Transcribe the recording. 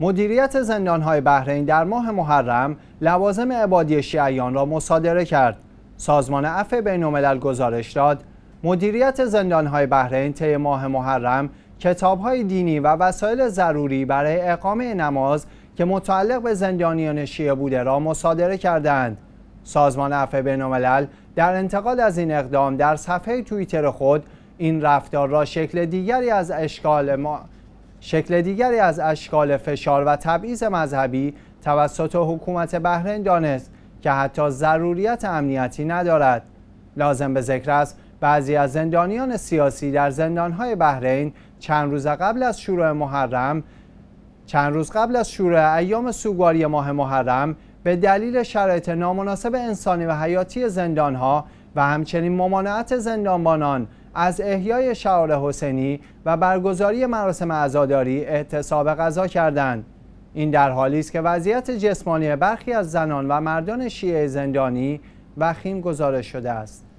مدیریت زندانهای بحرین در ماه محرم لوازم عبادی شیعیان را مصادره کرد. سازمان عفو بین‌الملل گزارش داد مدیریت زندانهای بحرین طی ماه محرم کتابهای دینی و وسایل ضروری برای اقامه نماز که متعلق به زندانیان شیعه بوده را مصادره کردند. سازمان عفو بین‌الملل در انتقال از این اقدام در صفحه توییتر خود این رفتار را شکل دیگری از اشکال ما شکل دیگری از اشکال فشار و تبعیض مذهبی توسط حکومت بحرین دانست که حتی ضروریت امنیتی ندارد لازم به ذکر است بعضی از زندانیان سیاسی در زندانهای بحرین چند روز قبل از شروع محرم چند روز قبل از شروع ایام سوگواری ماه محرم به دلیل شرایط نامناسب انسانی و حیاتی زندانها و همچنین ممانعت زندانبانان از احیای شعار حسینی و برگزاری مراسم عزاداری احتساب غذا کردند این در حالی است که وضعیت جسمانی برخی از زنان و مردان شیعه زندانی وخیم گزارش شده است